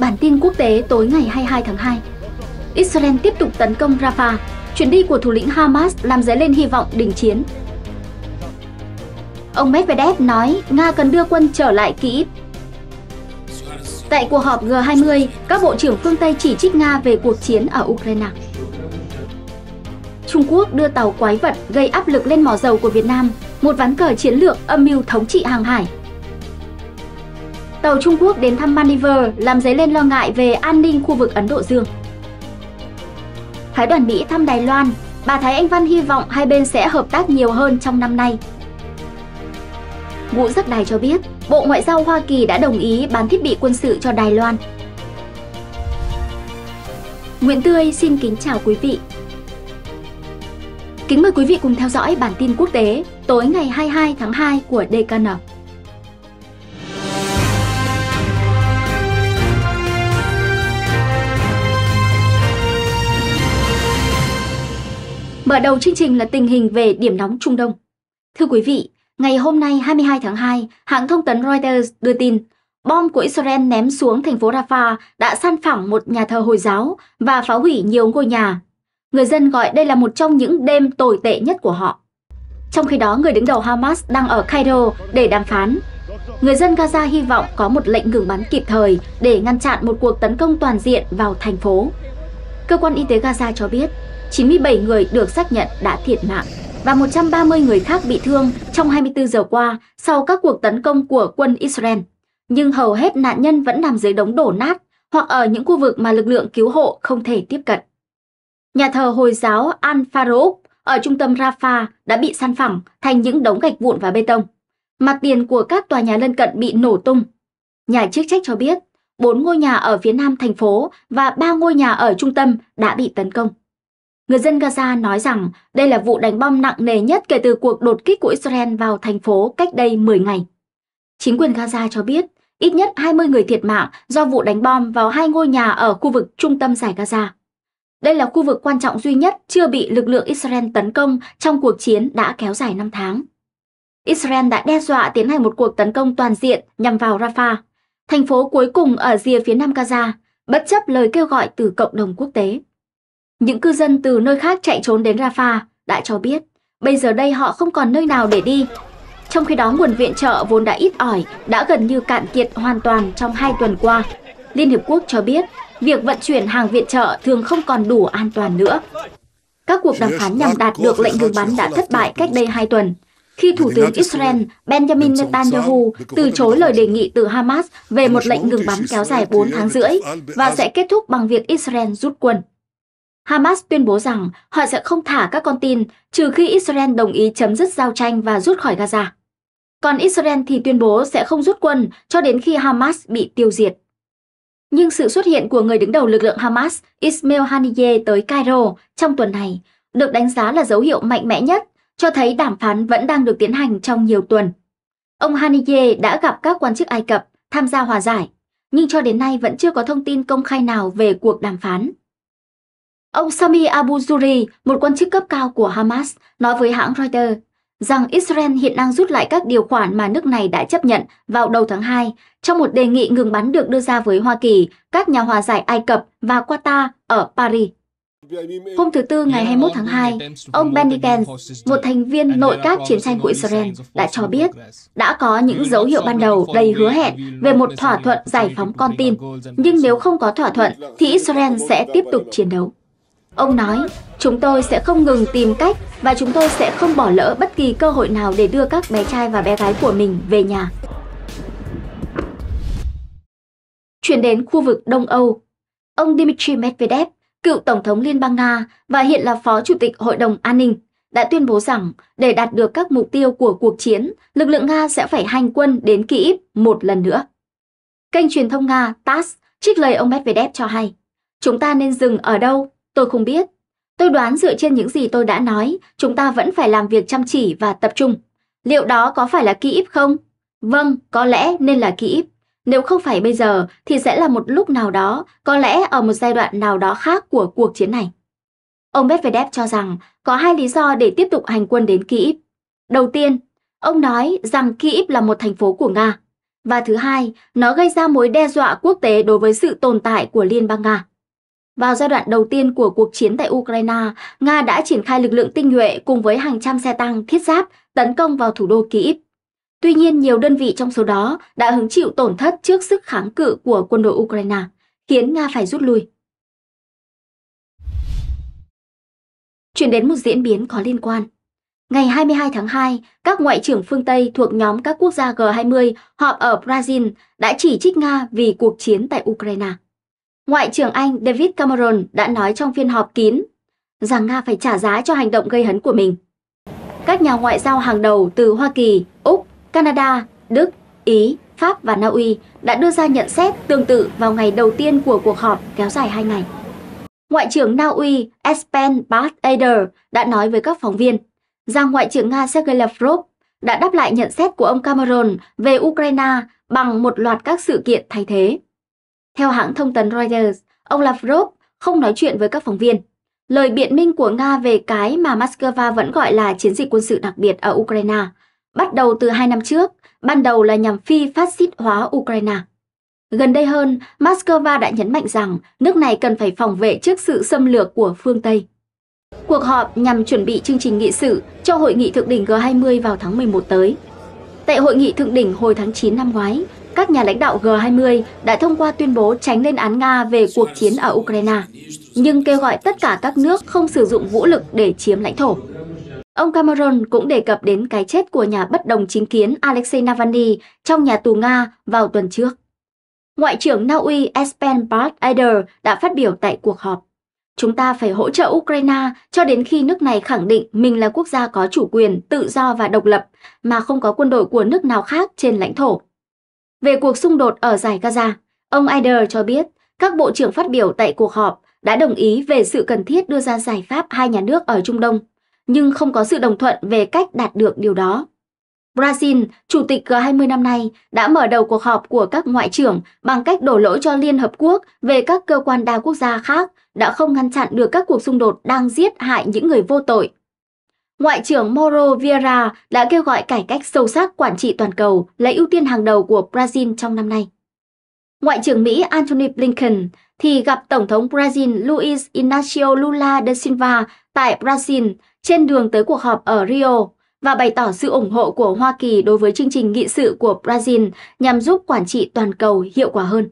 Bản tin quốc tế tối ngày 22 tháng 2 Israel tiếp tục tấn công Rafah, chuyến đi của thủ lĩnh Hamas làm dấy lên hy vọng đình chiến. Ông Medvedev nói Nga cần đưa quân trở lại Kyiv. Tại cuộc họp G20, các bộ trưởng phương Tây chỉ trích Nga về cuộc chiến ở Ukraine. Trung Quốc đưa tàu quái vật gây áp lực lên mỏ dầu của Việt Nam, một ván cờ chiến lược âm mưu thống trị hàng hải Tàu Trung Quốc đến thăm Maldives làm dấy lên lo ngại về an ninh khu vực Ấn Độ Dương. Phái đoàn Mỹ thăm Đài Loan, bà Thái Anh Văn hy vọng hai bên sẽ hợp tác nhiều hơn trong năm nay. Ngũ Giác Đài cho biết, Bộ Ngoại giao Hoa Kỳ đã đồng ý bán thiết bị quân sự cho Đài Loan. Nguyễn Tươi xin kính chào quý vị. Kính mời quý vị cùng theo dõi bản tin quốc tế tối ngày 22 tháng 2 của DKN. đầu chương trình là tình hình về điểm nóng Trung Đông. Thưa quý vị, ngày hôm nay 22 tháng 2, hãng thông tấn Reuters đưa tin bom của Israel ném xuống thành phố Rafah đã san phẳng một nhà thờ Hồi giáo và phá hủy nhiều ngôi nhà. Người dân gọi đây là một trong những đêm tồi tệ nhất của họ. Trong khi đó, người đứng đầu Hamas đang ở Cairo để đàm phán. Người dân Gaza hy vọng có một lệnh ngừng bắn kịp thời để ngăn chặn một cuộc tấn công toàn diện vào thành phố. Cơ quan y tế Gaza cho biết 97 người được xác nhận đã thiệt mạng và 130 người khác bị thương trong 24 giờ qua sau các cuộc tấn công của quân Israel. Nhưng hầu hết nạn nhân vẫn nằm dưới đống đổ nát hoặc ở những khu vực mà lực lượng cứu hộ không thể tiếp cận. Nhà thờ Hồi giáo Al-Farouk ở trung tâm Rafah đã bị san phẳng thành những đống gạch vụn và bê tông. Mặt tiền của các tòa nhà lân cận bị nổ tung. Nhà chức trách cho biết, bốn ngôi nhà ở phía nam thành phố và ba ngôi nhà ở trung tâm đã bị tấn công. Người dân Gaza nói rằng đây là vụ đánh bom nặng nề nhất kể từ cuộc đột kích của Israel vào thành phố cách đây 10 ngày. Chính quyền Gaza cho biết ít nhất 20 người thiệt mạng do vụ đánh bom vào hai ngôi nhà ở khu vực trung tâm giải Gaza. Đây là khu vực quan trọng duy nhất chưa bị lực lượng Israel tấn công trong cuộc chiến đã kéo dài 5 tháng. Israel đã đe dọa tiến hành một cuộc tấn công toàn diện nhằm vào Rafah, thành phố cuối cùng ở rìa phía nam Gaza, bất chấp lời kêu gọi từ cộng đồng quốc tế. Những cư dân từ nơi khác chạy trốn đến Rafa đã cho biết bây giờ đây họ không còn nơi nào để đi. Trong khi đó nguồn viện trợ vốn đã ít ỏi đã gần như cạn kiệt hoàn toàn trong hai tuần qua. Liên Hiệp Quốc cho biết việc vận chuyển hàng viện trợ thường không còn đủ an toàn nữa. Các cuộc đàm phán nhằm đạt được lệnh ngừng bắn đã thất bại cách đây hai tuần, khi Thủ tướng Israel Benjamin Netanyahu từ chối lời đề nghị từ Hamas về một lệnh ngừng bắn kéo dài 4 tháng rưỡi và sẽ kết thúc bằng việc Israel rút quân. Hamas tuyên bố rằng họ sẽ không thả các con tin trừ khi Israel đồng ý chấm dứt giao tranh và rút khỏi Gaza. Còn Israel thì tuyên bố sẽ không rút quân cho đến khi Hamas bị tiêu diệt. Nhưng sự xuất hiện của người đứng đầu lực lượng Hamas Ismail Haniyeh tới Cairo trong tuần này được đánh giá là dấu hiệu mạnh mẽ nhất, cho thấy đàm phán vẫn đang được tiến hành trong nhiều tuần. Ông Haniyeh đã gặp các quan chức Ai Cập tham gia hòa giải, nhưng cho đến nay vẫn chưa có thông tin công khai nào về cuộc đàm phán. Ông Sami Abu Zuri, một quan chức cấp cao của Hamas, nói với hãng Reuters rằng Israel hiện đang rút lại các điều khoản mà nước này đã chấp nhận vào đầu tháng 2 trong một đề nghị ngừng bắn được đưa ra với Hoa Kỳ, các nhà hòa giải Ai Cập và Qatar ở Paris. Hôm thứ Tư ngày 21 tháng 2, ông Benny Gantz, một thành viên nội các chiến tranh của Israel, đã cho biết đã có những dấu hiệu ban đầu đầy hứa hẹn về một thỏa thuận giải phóng con tin, nhưng nếu không có thỏa thuận thì Israel sẽ tiếp tục chiến đấu. Ông nói, chúng tôi sẽ không ngừng tìm cách và chúng tôi sẽ không bỏ lỡ bất kỳ cơ hội nào để đưa các bé trai và bé gái của mình về nhà. Chuyển đến khu vực Đông Âu, ông Dmitry Medvedev, cựu Tổng thống Liên bang Nga và hiện là Phó Chủ tịch Hội đồng An ninh, đã tuyên bố rằng để đạt được các mục tiêu của cuộc chiến, lực lượng Nga sẽ phải hành quân đến Kyiv một lần nữa. Kênh truyền thông Nga TASS trích lời ông Medvedev cho hay, chúng ta nên dừng ở đâu Tôi không biết. Tôi đoán dựa trên những gì tôi đã nói, chúng ta vẫn phải làm việc chăm chỉ và tập trung. Liệu đó có phải là ký íp không? Vâng, có lẽ nên là ký íp. Nếu không phải bây giờ thì sẽ là một lúc nào đó, có lẽ ở một giai đoạn nào đó khác của cuộc chiến này. Ông Medvedev cho rằng có hai lý do để tiếp tục hành quân đến Kyiv. Đầu tiên, ông nói rằng Kyiv là một thành phố của Nga. Và thứ hai, nó gây ra mối đe dọa quốc tế đối với sự tồn tại của Liên bang Nga. Vào giai đoạn đầu tiên của cuộc chiến tại Ukraine, Nga đã triển khai lực lượng tinh nhuệ cùng với hàng trăm xe tăng, thiết giáp tấn công vào thủ đô Kyiv. Tuy nhiên, nhiều đơn vị trong số đó đã hứng chịu tổn thất trước sức kháng cự của quân đội Ukraine, khiến Nga phải rút lui. Chuyển đến một diễn biến có liên quan. Ngày 22 tháng 2, các ngoại trưởng phương Tây thuộc nhóm các quốc gia G20 họp ở Brazil đã chỉ trích Nga vì cuộc chiến tại Ukraine. Ngoại trưởng Anh David Cameron đã nói trong phiên họp kín rằng Nga phải trả giá cho hành động gây hấn của mình. Các nhà ngoại giao hàng đầu từ Hoa Kỳ, Úc, Canada, Đức, Ý, Pháp và Na Uy đã đưa ra nhận xét tương tự vào ngày đầu tiên của cuộc họp kéo dài 2 ngày. Ngoại trưởng Na Uy Espen Barth Ader đã nói với các phóng viên rằng Ngoại trưởng Nga Sergei Lavrov đã đáp lại nhận xét của ông Cameron về Ukraine bằng một loạt các sự kiện thay thế. Theo hãng thông tấn Reuters, ông Lavrov không nói chuyện với các phóng viên. Lời biện minh của Nga về cái mà Moscow vẫn gọi là chiến dịch quân sự đặc biệt ở Ukraine bắt đầu từ hai năm trước, ban đầu là nhằm phi phát xít hóa Ukraine. Gần đây hơn, Moscow đã nhấn mạnh rằng nước này cần phải phòng vệ trước sự xâm lược của phương Tây. Cuộc họp nhằm chuẩn bị chương trình nghị sự cho hội nghị thượng đỉnh G20 vào tháng 11 tới. Tại hội nghị thượng đỉnh hồi tháng 9 năm ngoái, các nhà lãnh đạo G20 đã thông qua tuyên bố tránh lên án Nga về cuộc chiến ở Ukraine, nhưng kêu gọi tất cả các nước không sử dụng vũ lực để chiếm lãnh thổ. Ông Cameron cũng đề cập đến cái chết của nhà bất đồng chính kiến Alexei Navalny trong nhà tù Nga vào tuần trước. Ngoại trưởng Na Uy Espen Bart Eider đã phát biểu tại cuộc họp. Chúng ta phải hỗ trợ Ukraine cho đến khi nước này khẳng định mình là quốc gia có chủ quyền, tự do và độc lập, mà không có quân đội của nước nào khác trên lãnh thổ. Về cuộc xung đột ở giải Gaza, ông Aider cho biết các bộ trưởng phát biểu tại cuộc họp đã đồng ý về sự cần thiết đưa ra giải pháp hai nhà nước ở Trung Đông, nhưng không có sự đồng thuận về cách đạt được điều đó. Brazil, chủ tịch G20 năm nay, đã mở đầu cuộc họp của các ngoại trưởng bằng cách đổ lỗi cho Liên Hợp Quốc về các cơ quan đa quốc gia khác đã không ngăn chặn được các cuộc xung đột đang giết hại những người vô tội Ngoại trưởng Moro Vieira đã kêu gọi cải cách sâu sắc quản trị toàn cầu là ưu tiên hàng đầu của Brazil trong năm nay. Ngoại trưởng Mỹ Antony Blinken thì gặp Tổng thống Brazil Luiz Inácio Lula da Silva tại Brazil trên đường tới cuộc họp ở Rio và bày tỏ sự ủng hộ của Hoa Kỳ đối với chương trình nghị sự của Brazil nhằm giúp quản trị toàn cầu hiệu quả hơn.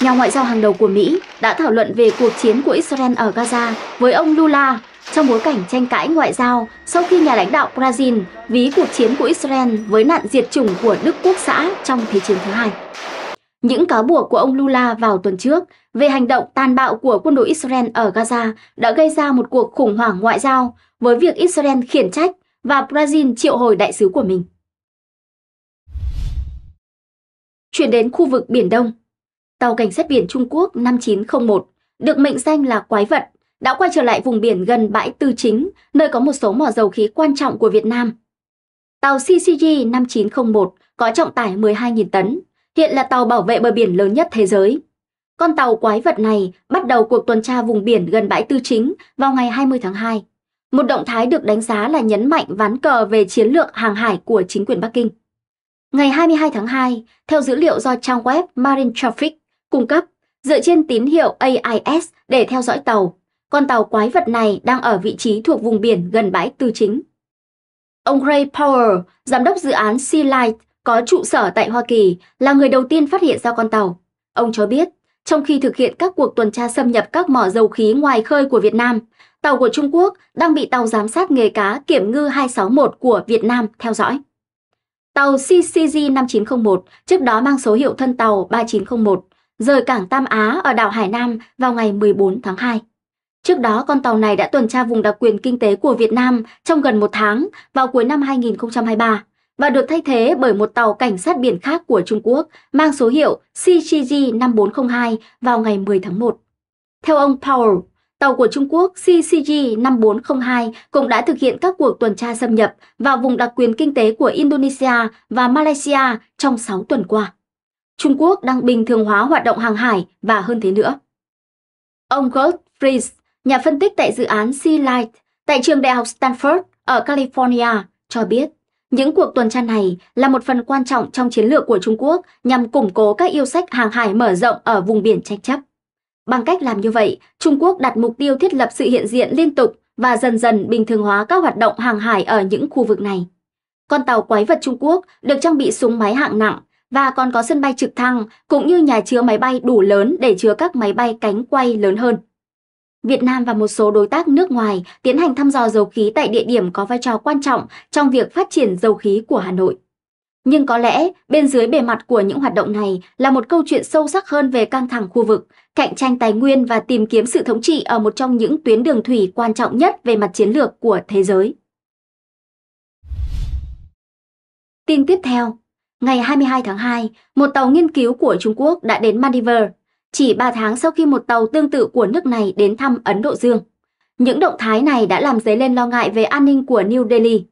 Nhà ngoại giao hàng đầu của Mỹ đã thảo luận về cuộc chiến của Israel ở Gaza với ông Lula trong bối cảnh tranh cãi ngoại giao, sau khi nhà lãnh đạo Brazil ví cuộc chiến của Israel với nạn diệt chủng của Đức Quốc xã trong Thế chiến thứ hai. Những cáo buộc của ông Lula vào tuần trước về hành động tàn bạo của quân đội Israel ở Gaza đã gây ra một cuộc khủng hoảng ngoại giao với việc Israel khiển trách và Brazil triệu hồi đại sứ của mình. Chuyển đến khu vực Biển Đông, tàu cảnh sát biển Trung Quốc 5901 được mệnh danh là quái vật đã quay trở lại vùng biển gần bãi Tư Chính, nơi có một số mỏ dầu khí quan trọng của Việt Nam. Tàu CCG 5901 có trọng tải 12.000 tấn, hiện là tàu bảo vệ bờ biển lớn nhất thế giới. Con tàu quái vật này bắt đầu cuộc tuần tra vùng biển gần bãi Tư Chính vào ngày 20 tháng 2. Một động thái được đánh giá là nhấn mạnh ván cờ về chiến lược hàng hải của chính quyền Bắc Kinh. Ngày 22 tháng 2, theo dữ liệu do trang web Marine Traffic cung cấp, dựa trên tín hiệu AIS để theo dõi tàu, con tàu quái vật này đang ở vị trí thuộc vùng biển gần bãi tư chính. Ông Ray Power, giám đốc dự án Sea Light có trụ sở tại Hoa Kỳ, là người đầu tiên phát hiện ra con tàu. Ông cho biết, trong khi thực hiện các cuộc tuần tra xâm nhập các mỏ dầu khí ngoài khơi của Việt Nam, tàu của Trung Quốc đang bị tàu giám sát nghề cá kiểm ngư 261 của Việt Nam theo dõi. Tàu CCG 5901, trước đó mang số hiệu thân tàu 3901, rời cảng Tam Á ở đảo Hải Nam vào ngày 14 tháng 2. Trước đó, con tàu này đã tuần tra vùng đặc quyền kinh tế của Việt Nam trong gần một tháng vào cuối năm 2023 và được thay thế bởi một tàu cảnh sát biển khác của Trung Quốc mang số hiệu CCG 5402 vào ngày 10 tháng 1. Theo ông Powell, tàu của Trung Quốc CCG 5402 cũng đã thực hiện các cuộc tuần tra xâm nhập vào vùng đặc quyền kinh tế của Indonesia và Malaysia trong 6 tuần qua. Trung Quốc đang bình thường hóa hoạt động hàng hải và hơn thế nữa. Ông Gold Fries, nhà phân tích tại dự án Sea Light tại trường đại học Stanford ở California, cho biết những cuộc tuần tra này là một phần quan trọng trong chiến lược của Trung Quốc nhằm củng cố các yêu sách hàng hải mở rộng ở vùng biển tranh chấp. Bằng cách làm như vậy, Trung Quốc đặt mục tiêu thiết lập sự hiện diện liên tục và dần dần bình thường hóa các hoạt động hàng hải ở những khu vực này. Con tàu quái vật Trung Quốc được trang bị súng máy hạng nặng và còn có sân bay trực thăng cũng như nhà chứa máy bay đủ lớn để chứa các máy bay cánh quay lớn hơn. Việt Nam và một số đối tác nước ngoài tiến hành thăm dò dầu khí tại địa điểm có vai trò quan trọng trong việc phát triển dầu khí của Hà Nội. Nhưng có lẽ bên dưới bề mặt của những hoạt động này là một câu chuyện sâu sắc hơn về căng thẳng khu vực, cạnh tranh tài nguyên và tìm kiếm sự thống trị ở một trong những tuyến đường thủy quan trọng nhất về mặt chiến lược của thế giới. Tin tiếp theo Ngày 22 tháng 2, một tàu nghiên cứu của Trung Quốc đã đến Maldives, chỉ 3 tháng sau khi một tàu tương tự của nước này đến thăm Ấn Độ Dương. Những động thái này đã làm dấy lên lo ngại về an ninh của New Delhi.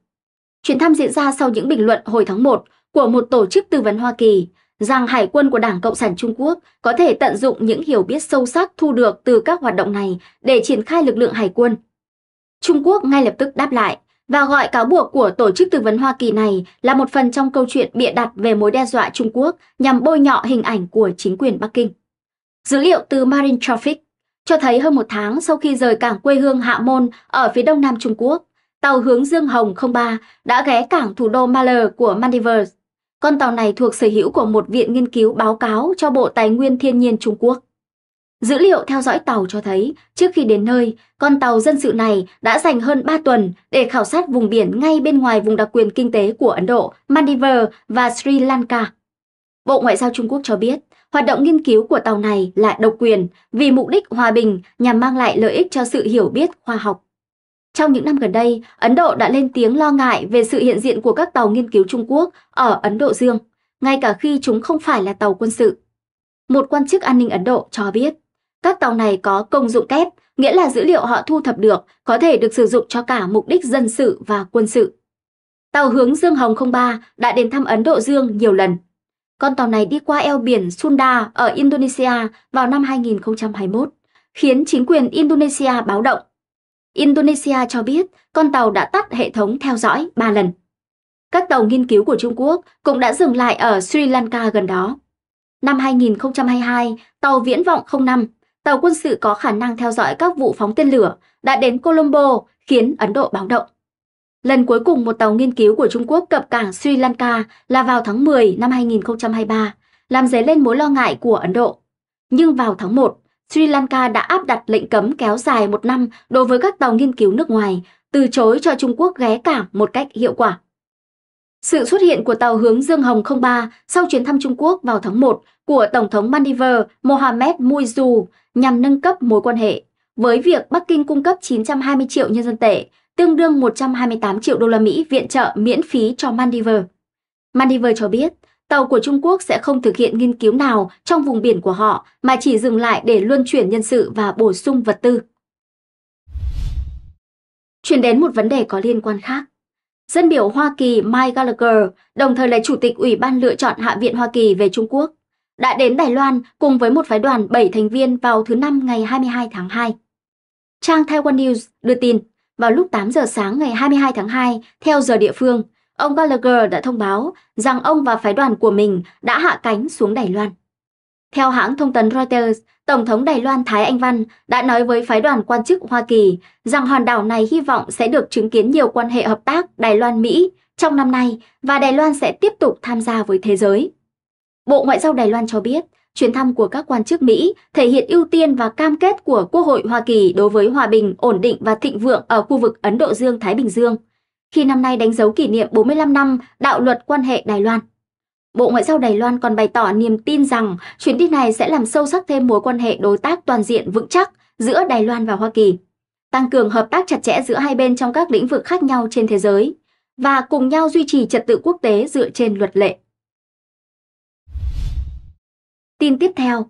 Chuyến thăm diễn ra sau những bình luận hồi tháng 1 của một tổ chức tư vấn Hoa Kỳ rằng Hải quân của Đảng Cộng sản Trung Quốc có thể tận dụng những hiểu biết sâu sắc thu được từ các hoạt động này để triển khai lực lượng hải quân. Trung Quốc ngay lập tức đáp lại và gọi cáo buộc của tổ chức tư vấn Hoa Kỳ này là một phần trong câu chuyện bịa đặt về mối đe dọa Trung Quốc nhằm bôi nhọ hình ảnh của chính quyền Bắc Kinh. Dữ liệu từ Marine Traffic cho thấy hơn một tháng sau khi rời cảng quê hương Hạ Môn ở phía đông nam Trung Quốc, tàu hướng Dương Hồng 03 đã ghé cảng thủ đô Malé của Maldives. Con tàu này thuộc sở hữu của một viện nghiên cứu báo cáo cho Bộ Tài nguyên Thiên nhiên Trung Quốc. Dữ liệu theo dõi tàu cho thấy, trước khi đến nơi, con tàu dân sự này đã dành hơn 3 tuần để khảo sát vùng biển ngay bên ngoài vùng đặc quyền kinh tế của Ấn Độ, Maldives và Sri Lanka. Bộ Ngoại giao Trung Quốc cho biết, Hoạt động nghiên cứu của tàu này là độc quyền vì mục đích hòa bình nhằm mang lại lợi ích cho sự hiểu biết khoa học. Trong những năm gần đây, Ấn Độ đã lên tiếng lo ngại về sự hiện diện của các tàu nghiên cứu Trung Quốc ở Ấn Độ Dương, ngay cả khi chúng không phải là tàu quân sự. Một quan chức an ninh Ấn Độ cho biết, các tàu này có công dụng kép, nghĩa là dữ liệu họ thu thập được có thể được sử dụng cho cả mục đích dân sự và quân sự. Tàu hướng Dương Hồng 03 đã đến thăm Ấn Độ Dương nhiều lần con tàu này đi qua eo biển Sunda ở Indonesia vào năm 2021, khiến chính quyền Indonesia báo động. Indonesia cho biết con tàu đã tắt hệ thống theo dõi 3 lần. Các tàu nghiên cứu của Trung Quốc cũng đã dừng lại ở Sri Lanka gần đó. Năm 2022, tàu Viễn vọng 05, tàu quân sự có khả năng theo dõi các vụ phóng tên lửa, đã đến Colombo khiến Ấn Độ báo động. Lần cuối cùng một tàu nghiên cứu của Trung Quốc cập cảng Sri Lanka là vào tháng 10 năm 2023, làm dấy lên mối lo ngại của Ấn Độ. Nhưng vào tháng 1, Sri Lanka đã áp đặt lệnh cấm kéo dài một năm đối với các tàu nghiên cứu nước ngoài, từ chối cho Trung Quốc ghé cảng một cách hiệu quả. Sự xuất hiện của tàu hướng Dương Hồng 03 sau chuyến thăm Trung Quốc vào tháng 1 của Tổng thống Maldives Mohamed Muizu nhằm nâng cấp mối quan hệ. Với việc Bắc Kinh cung cấp 920 triệu nhân dân tệ tương đương 128 triệu đô la Mỹ viện trợ miễn phí cho Maldives. Maldives cho biết, tàu của Trung Quốc sẽ không thực hiện nghiên cứu nào trong vùng biển của họ mà chỉ dừng lại để luân chuyển nhân sự và bổ sung vật tư. Chuyển đến một vấn đề có liên quan khác. Dân biểu Hoa Kỳ Mike Gallagher, đồng thời là Chủ tịch Ủy ban lựa chọn Hạ viện Hoa Kỳ về Trung Quốc, đã đến Đài Loan cùng với một phái đoàn 7 thành viên vào thứ Năm ngày 22 tháng 2. Trang Taiwan News đưa tin vào lúc 8 giờ sáng ngày 22 tháng 2, theo giờ địa phương, ông Gallagher đã thông báo rằng ông và phái đoàn của mình đã hạ cánh xuống Đài Loan. Theo hãng thông tấn Reuters, Tổng thống Đài Loan Thái Anh Văn đã nói với phái đoàn quan chức Hoa Kỳ rằng hòn đảo này hy vọng sẽ được chứng kiến nhiều quan hệ hợp tác Đài Loan-Mỹ trong năm nay và Đài Loan sẽ tiếp tục tham gia với thế giới. Bộ Ngoại giao Đài Loan cho biết, Chuyến thăm của các quan chức Mỹ thể hiện ưu tiên và cam kết của Quốc hội Hoa Kỳ đối với hòa bình, ổn định và thịnh vượng ở khu vực Ấn Độ Dương-Thái Bình Dương, khi năm nay đánh dấu kỷ niệm 45 năm đạo luật quan hệ Đài Loan. Bộ Ngoại giao Đài Loan còn bày tỏ niềm tin rằng chuyến đi này sẽ làm sâu sắc thêm mối quan hệ đối tác toàn diện vững chắc giữa Đài Loan và Hoa Kỳ, tăng cường hợp tác chặt chẽ giữa hai bên trong các lĩnh vực khác nhau trên thế giới và cùng nhau duy trì trật tự quốc tế dựa trên luật lệ. Tin tiếp theo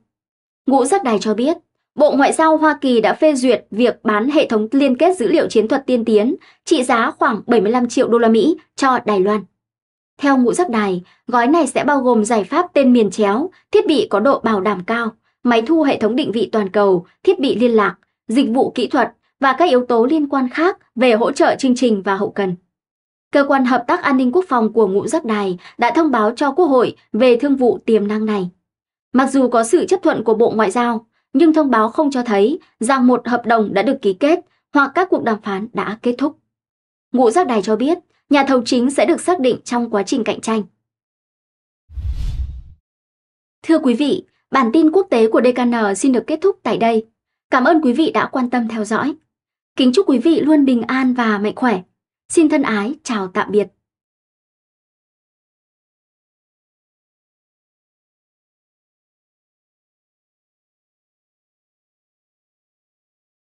Ngũ giác đài cho biết, Bộ Ngoại giao Hoa Kỳ đã phê duyệt việc bán hệ thống liên kết dữ liệu chiến thuật tiên tiến trị giá khoảng 75 triệu đô la Mỹ cho Đài Loan. Theo ngũ giác đài, gói này sẽ bao gồm giải pháp tên miền chéo, thiết bị có độ bảo đảm cao, máy thu hệ thống định vị toàn cầu, thiết bị liên lạc, dịch vụ kỹ thuật và các yếu tố liên quan khác về hỗ trợ chương trình và hậu cần. Cơ quan Hợp tác An ninh Quốc phòng của ngũ giác đài đã thông báo cho Quốc hội về thương vụ tiềm năng này. Mặc dù có sự chấp thuận của Bộ Ngoại giao, nhưng thông báo không cho thấy rằng một hợp đồng đã được ký kết hoặc các cuộc đàm phán đã kết thúc. Ngũ Giác Đài cho biết, nhà thầu chính sẽ được xác định trong quá trình cạnh tranh. Thưa quý vị, bản tin quốc tế của DKN xin được kết thúc tại đây. Cảm ơn quý vị đã quan tâm theo dõi. Kính chúc quý vị luôn bình an và mạnh khỏe. Xin thân ái, chào tạm biệt.